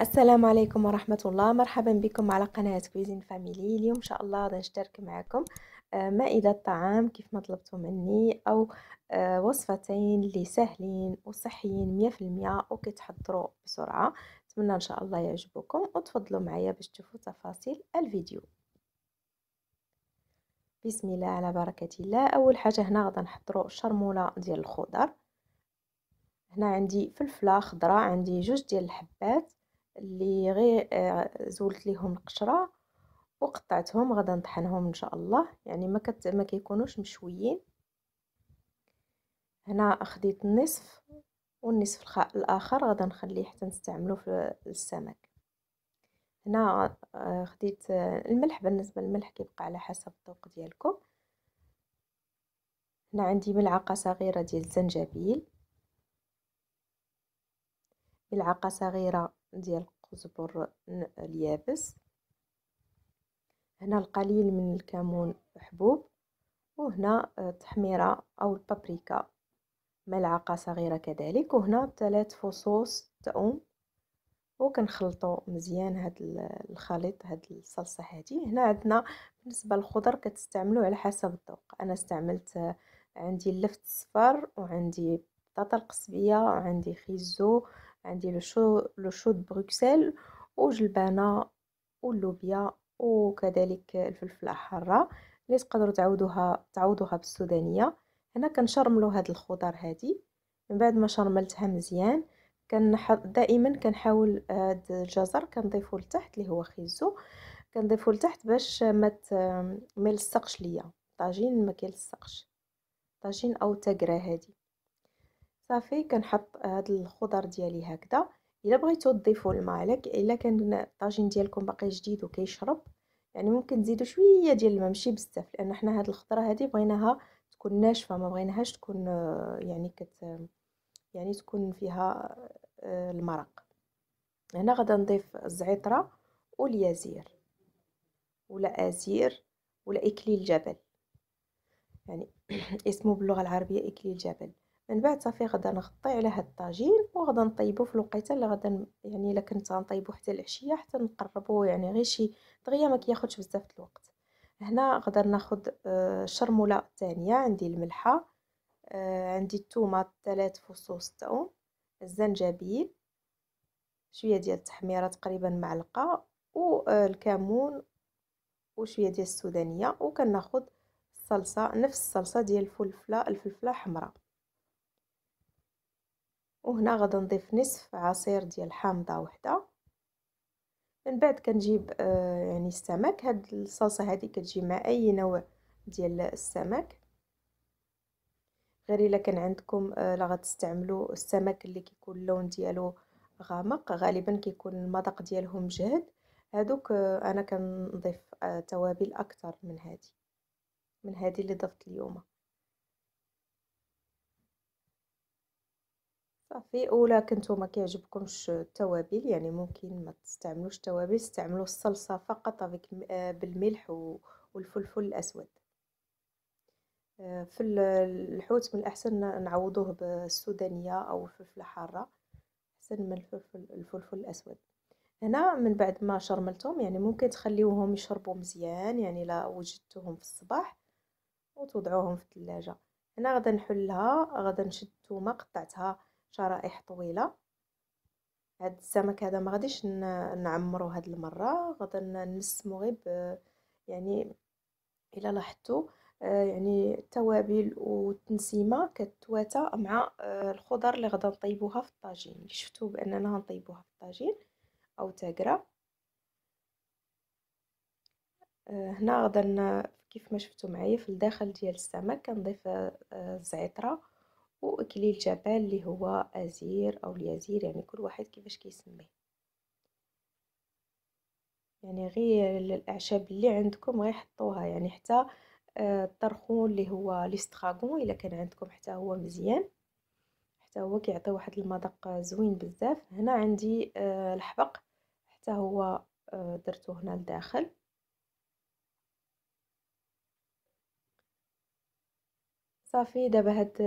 السلام عليكم ورحمة الله مرحبا بكم على قناة كويزين فاميلي اليوم إن شاء الله غادي نشترك معكم آه، مائدة طعام كيف ما طلبتوا مني أو آه، وصفتين اللي سهلين وصحيين مية في المية وكيتحضروا بسرعة نتمنى إن شاء الله يعجبكم وتفضلوا معايا باش تشوفوا تفاصيل الفيديو بسم الله على بركة الله أول حاجة هنا غادي نحضروا شرمولة ديال الخضر هنا عندي فلفلة خضراء عندي جوج ديال الحبات اللي غير آه، زولت ليهم القشره وقطعتهم غدا نطحنهم ان شاء الله يعني ما كت ما كيكونوش مشويين هنا خديت النصف والنصف الاخر غدا نخليه حتى نستعملو في السمك هنا آه، خديت آه، الملح بالنسبه للملح كيبقى على حسب الذوق ديالكم هنا عندي ملعقه صغيره ديال الزنجبيل ملعقه صغيره ديال القزبر اليابس هنا القليل من الكمون حبوب وهنا التحميرة آه، أو البابريكا ملعقة صغيرة كذلك وهنا ثلاث فصوص تأم وكنخلطو مزيان هاد الخليط هاد الصلصه هادي هنا عندنا بالنسبه للخضر كتستعملو على حسب الذوق انا استعملت آه، عندي اللفت الصفر وعندي بطاطا القصبيه وعندي خيزو عندي لو شو لو شود بروكسل وجلبانه واللوبيا وكذلك الفلفله حاره اللي تقدروا تعوضوها تعوضوها بالسودانيه هنا كنشرملو هاد الخضر هادي من بعد ما شرملتها مزيان كنحط دائما كنحاول آه، هاد الجزر كنضيفو لتحت اللي هو خيزو كنضيفو لتحت باش ما مت... ليا طاجين ما كيلصقش طاجين او تاكرا هادي صافي كنحط هاد الخضر ديالي هكذا الا بغيتو تضيفوا الماء الا كان الطاجين ديالكم باقي جديد وكيشرب يعني ممكن تزيدوا شويه ديال الماء ماشي بزاف لان حنا هاد الخضره هادي بغيناها تكون ناشفه ما بغيناهاش تكون يعني كت يعني تكون فيها المرق هنا غادي نضيف الزعتره واليازير ولا ازير ولا اكليل جبل يعني اسمه باللغه العربيه اكليل جبل من بعد صافي غدا نغطي على هاد الطاجين وغدا نطيبو في الوقيته اللي غدا يعني الا كنت غنطيبو حتى العشيه حتى نقربو يعني غير شي دغيا ما كياخدش بزاف الوقت هنا غدا ناخد آه، الشرموله الثانيه عندي الملحه آه، عندي الثومه ثلاث فصوص تاو الزنجبيل شويه ديال التحميره تقريبا معلقه والكمون آه، وشويه ديال السودانيه وكناخذ الصلصه نفس الصلصه ديال الفلفله الفلفله حمراء وهنا غادي نضيف نصف عصير ديال حامضه وحده من بعد كنجيب آه يعني السمك هاد الصلصه هادي كتجي مع اي نوع ديال السمك غير الا كان عندكم آه غتستعملوا السمك اللي كيكون اللون ديالو غامق غالبا كيكون المذاق ديالهم جهد هادوك آه انا كنضيف آه، توابل اكثر من هادي من هادي اللي ضفت اليوم صافي اولا كنتو ما كيعجبكمش التوابل يعني ممكن ما تستعملوش التوابل استعملوا الصلصه فقط آه، بالملح والفلفل الاسود آه، في الحوت من الاحسن نعوضوه بالسودانيه او الفلفله حاره احسن من الفلفل الفلفل الاسود هنا من بعد ما شرملتهم يعني ممكن تخليوهم يشربوا مزيان يعني لا وجدتوهم في الصباح وتوضعوهم في الثلاجه هنا غدا نحلها غدا نشد الثومه قطعتها شرائح طويله هاد السمك هذا ما غاديش نعمرو هاد المره غادي نسمو غير يعني الا لاحظتوا آه، يعني التوابل والتنسيمه كتواتى مع آه، الخضر اللي غادي نطيبوها في الطاجين شفتوا باننا غنطيبوها في الطاجين او تاقرا آه، هنا غادي كيف ما شفتوا معايا في الداخل ديال السمك كنضيف الزعتره واكلي جبل اللي هو أزير أو اليزير يعني كل واحد كيفاش كيسميه يعني غير الأعشاب اللي عندكم غير حطوها يعني حتى آه، الطرخون اللي هو ليستراغون إلا كان عندكم حتى هو مزيان حتى هو كيعطي واحد المذاق زوين بزاف هنا عندي آه، الحبق حتى هو آه، درته هنا لداخل صافي دابا هاد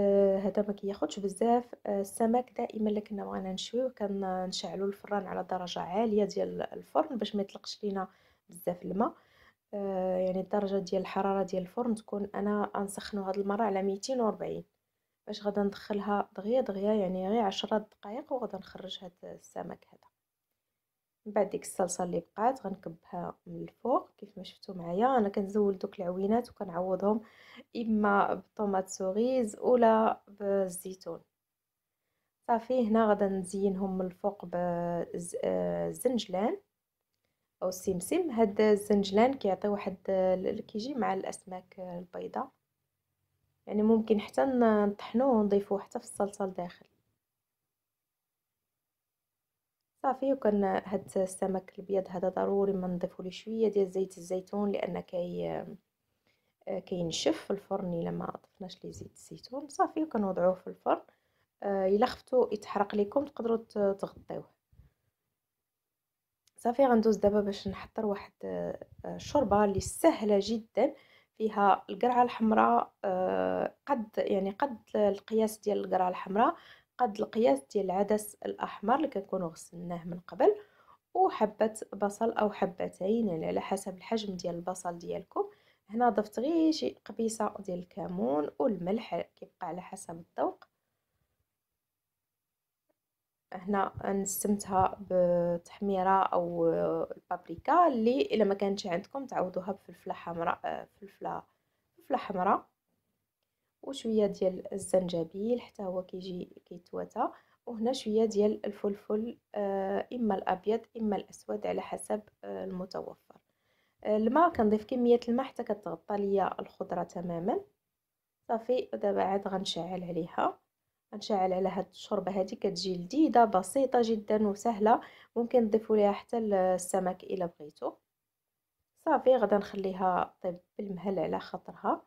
هذا ما كياخذش بزاف السمك دائما اللي كنا بغينا نشويه كنشعلو الفران على درجه عاليه ديال الفرن باش ما يطلقش لينا بزاف الماء آه، يعني الدرجه ديال الحراره ديال الفرن تكون انا غنسخنو هاد المره على 240 باش غادا ندخلها دغيا دغيا يعني غير 10 دقائق وغادا نخرج هاد السمك هذا من بعد ديك الصلصه اللي بقات غنكبها من الفوق كيف ما شفتوا معايا انا كنزول دوك العوينات وكنعوضهم اما بالطوماط سوريز ولا بالزيتون صافي هنا غدا نزينهم من الفوق بالزنجلان آه، او السمسم هاد الزنجلان كيعطي واحد كيجي مع الاسماك البيضاء يعني ممكن حتى نطحنوه ونضيفوه حتى في الصلصه لداخل صافي وكان هاد السمك الابيض هذا ضروري ما نضيفوا ليه شويه ديال زيت الزيتون لان كي آه، كينشف في الفرن الا ما ضفناش ليه زيت الزيتون صافي وكنوضعوه في الفرن آه، الا خفتو يتحرق لكم تقدروا تغطيوه صافي غندوز دابا باش نحضر واحد الشوربه آه، اللي سهله جدا فيها القرعه الحمراء قد يعني قد القياس ديال القرعه الحمراء قد القياس ديال العدس الاحمر اللي كنكونوا غسلناه من قبل وحبه بصل او حبتين يعني على حسب الحجم ديال البصل ديالكم هنا ضفت غير شي قبيصه ديال الكمون والملح كيبقى على حسب الذوق هنا نسمتها بتحميره او البابريكا اللي الا ما كانتش عندكم تعوضوها بفلفله حمراء آه، فلفله فلفله حمراء وشويه ديال الزنجبيل حتى هو كيجي كيتواتى وهنا شويه ديال الفلفل آه، اما الابيض اما الاسود على حسب آه، المتوفر آه، الماء كنضيف كميه الماء حتى كتغطى ليا الخضره تماما صافي دابا عاد غنشعل عليها غنشعل على هاد الشوربه هادي كتجي لذيذه بسيطه جدا وسهله ممكن تضيفوا ليها حتى السمك الا بغيتو صافي غدا نخليها طيب بالمهل على خاطرها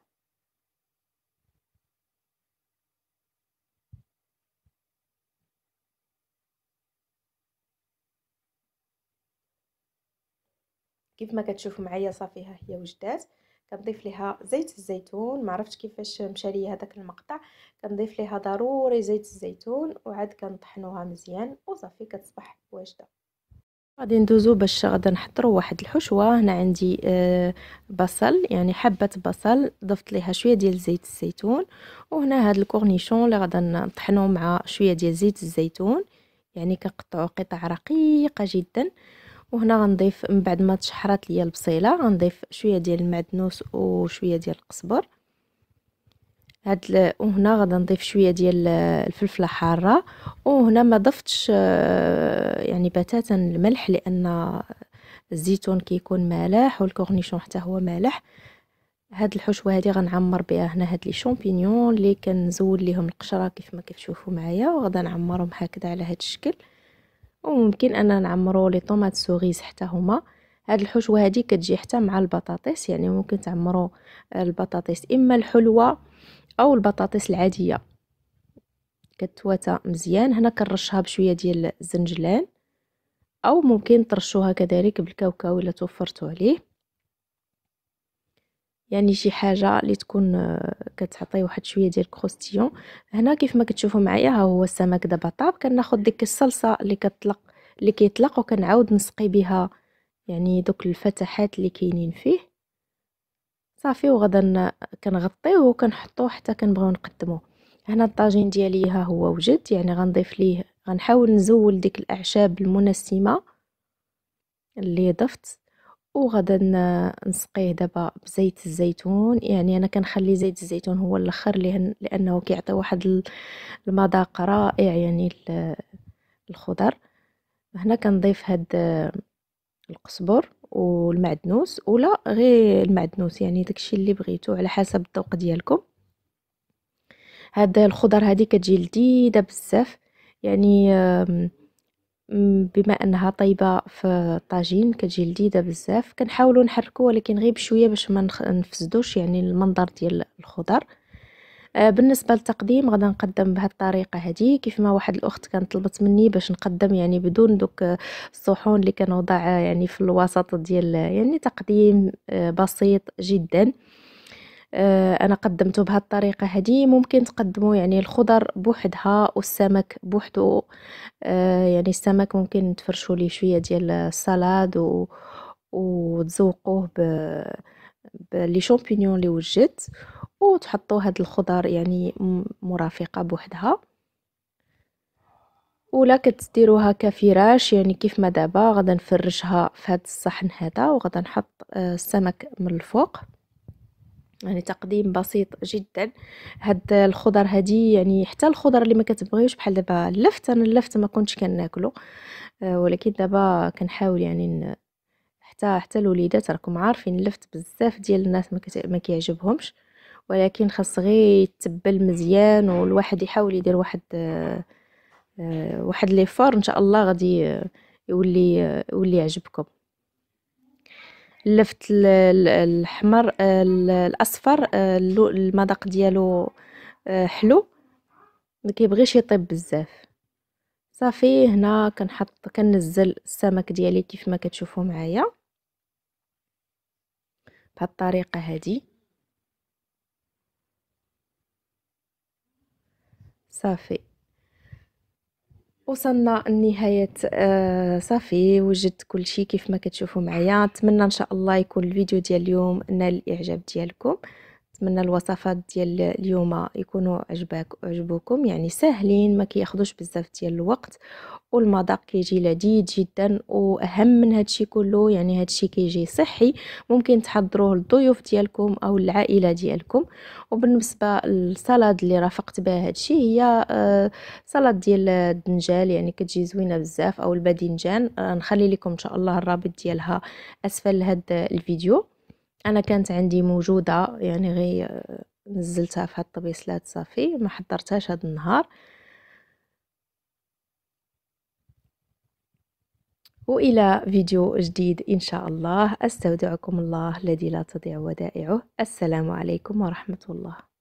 كيف ما كتشوفوا معايا صافي ها هي وجدات كنضيف ليها زيت الزيتون ما عرفتش كيفاش مشى لي هذاك المقطع كنضيف ليها ضروري زيت الزيتون وعاد كنطحنوها مزيان وصافي كتصبح واجده غادي ندوزو باش غادي نحضروا واحد الحشوه هنا عندي آه بصل يعني حبه بصل ضفت ليها شويه ديال زيت الزيتون وهنا هاد الكورنيشون اللي غادي نطحنو مع شويه ديال زيت الزيتون يعني كنقطعو قطع رقيقه جدا وهنا غنضيف من بعد ما تشحرات ليا البصيله غنضيف شويه ديال المعدنوس وشويه ديال القزبر هاد وهنا غادي نضيف شويه ديال الفلفله حاره وهنا ما ضفتش آه، يعني بتاتا الملح لان الزيتون كيكون مالح والكورنيشون حتى هو مالح هاد الحشوه هادي غنعمر بها هنا هاد لي شامبينيون اللي كنزول ليهم القشره كيف ما كتشوفوا معايا وغادي نعمرهم هكذا على هاد الشكل وممكن اننا نعمرو لي طوماط سوغيز حتى هما هاد الحشوه هادي كتجي حتى مع البطاطس يعني ممكن تعمرو البطاطس اما الحلوه او البطاطس العاديه كتواتا مزيان هنا كنرشها بشويه ديال الزنجلان او ممكن ترشوها كذلك بالكاوكاو الا توفرتو عليه يعني شي حاجه اللي تكون آه، كتعطي واحد شويه ديال كروستيون هنا كيف ما كتشوفوا معايا ها هو السمك دابا طاب كناخذ ديك الصلصه اللي كتطلق اللي كيطلق وكنعاود نسقي بها يعني دوك الفتحات اللي كاينين فيه صافي وغدا كنغطيه وكنحطوه حتى كنبغيو نقدموه هنا الطاجين ديالي ها هو وجد يعني غنضيف ليه غنحاول نزول ديك الاعشاب المنسمه اللي ضفت وغدا نسقيه دابا بزيت الزيتون يعني انا كنخلي زيت الزيتون هو الاخر لانه كيعطي واحد المذاق رائع يعني الخضر هنا كنضيف هاد القزبر والمعدنوس ولا غير المعدنوس يعني داكشي اللي بغيتو على حسب الذوق ديالكم هاد الخضر هادي كتجي لذيذه بزاف يعني بما انها طيبه في الطاجين كتجي لذيذه بزاف كنحاولوا نحركو ولكن غير بشويه باش ما نفسدوش يعني المنظر ديال الخضر آه، بالنسبه للتقديم غدا نقدم بهذه الطريقه هذه كيف ما واحد الاخت كانت طلبت مني باش نقدم يعني بدون دوك آه، الصحون اللي كنوضع يعني في الوسط ديال يعني تقديم آه، بسيط جدا آه، انا قدمته بهذه الطريقه هذه ممكن تقدموا يعني الخضر بوحدها والسمك بوحدو آه، يعني السمك ممكن تفرشوا ليه شويه ديال السلاد و... وتزوقوه ب لي شامبينيون اللي وجدت وتحطوا هاد الخضر يعني مرافقه بوحدها ولا كتديروها كفراش يعني كيف ما دابا غدا نفرشها في هاد الصحن هذا وغدا نحط آه، السمك من الفوق يعني تقديم بسيط جدا هاد الخضر هادي يعني حتى الخضر اللي ما كتبغيوش بحال دابا اللفت انا اللفت ما كنتش كناكلو آه ولكن دابا كنحاول يعني حتى حتى الوليدات راكم عارفين اللفت بزاف ديال الناس ما, كت... ما كيعجبهمش ولكن خاص غير يتبل مزيان والواحد يحاول يدير واحد آه, آه، واحد لي فور ان شاء الله غادي يولي آه، يولي يعجبكم لفت الاحمر الاصفر آه، المذاق ديالو آه، حلو ما كيبغيش يطيب بزاف صافي هنا كنحط كنزل السمك ديالي كيف ما كتشوفوا معايا بهذه الطريقه هذه صافي وصلنا النهاية آه صافي وجدت كل شيء كيف ما كتشوفوا معايا نتمنى ان شاء الله يكون الفيديو ديال اليوم نال الاعجاب ديالكم نتمنى الوصفات ديال اليوم يكونوا عجباك عجبوكم يعني ساهلين ما كياخذوش بزاف ديال الوقت والمذاق كيجي لذيذ جدا واهم من هادشي كله يعني هادشي كيجي صحي ممكن تحضروه للضيوف ديالكم او العائله ديالكم وبالنسبه للسلطه اللي رافقت بها هادشي هي آه، سلطه ديال الدنجال يعني كتجي زوينه بزاف او الباذنجان آه، نخلي لكم ان شاء الله الرابط ديالها اسفل هاد الفيديو انا كانت عندي موجوده يعني غي آه، نزلتها في هاد الطبيسلات صافي ما حضرتهاش هاد النهار والى فيديو جديد ان شاء الله استودعكم الله الذي لا تضيع ودائعه السلام عليكم ورحمه الله